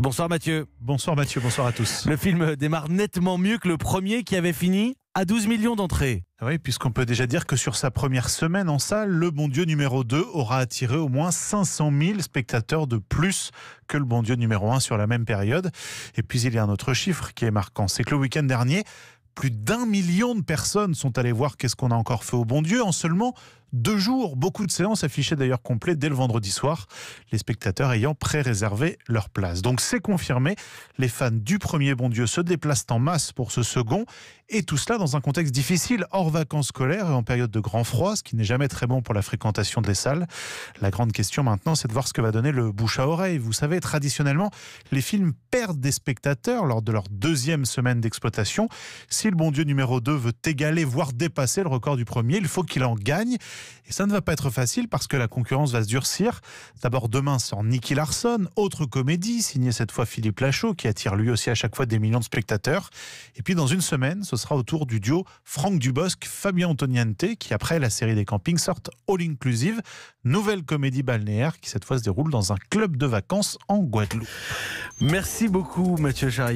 Bonsoir Mathieu. Bonsoir Mathieu, bonsoir à tous. Le film démarre nettement mieux que le premier qui avait fini à 12 millions d'entrées. Ah oui, puisqu'on peut déjà dire que sur sa première semaine en salle, Le Bon Dieu numéro 2 aura attiré au moins 500 000 spectateurs de plus que Le Bon Dieu numéro 1 sur la même période. Et puis il y a un autre chiffre qui est marquant, c'est que le week-end dernier, plus d'un million de personnes sont allées voir Qu'est-ce qu'on a encore fait au bon Dieu en seulement deux jours. Beaucoup de séances affichées d'ailleurs complètes dès le vendredi soir, les spectateurs ayant pré-réservé leur place. Donc c'est confirmé, les fans du premier bon Dieu se déplacent en masse pour ce second, et tout cela dans un contexte difficile, hors vacances scolaires et en période de grand froid, ce qui n'est jamais très bon pour la fréquentation des salles. La grande question maintenant, c'est de voir ce que va donner le bouche à oreille. Vous savez, traditionnellement, les films perdent des spectateurs lors de leur deuxième semaine d'exploitation le bon Dieu numéro 2 veut égaler, voire dépasser le record du premier, il faut qu'il en gagne. Et ça ne va pas être facile parce que la concurrence va se durcir. D'abord demain sans Nicky Larson, autre comédie, signée cette fois Philippe Lachaud, qui attire lui aussi à chaque fois des millions de spectateurs. Et puis dans une semaine, ce sera au tour du duo Franck Dubosc, Fabien Antoniente, qui après la série des campings sortent All Inclusive, nouvelle comédie balnéaire qui cette fois se déroule dans un club de vacances en Guadeloupe. Merci beaucoup Mathieu Charrier.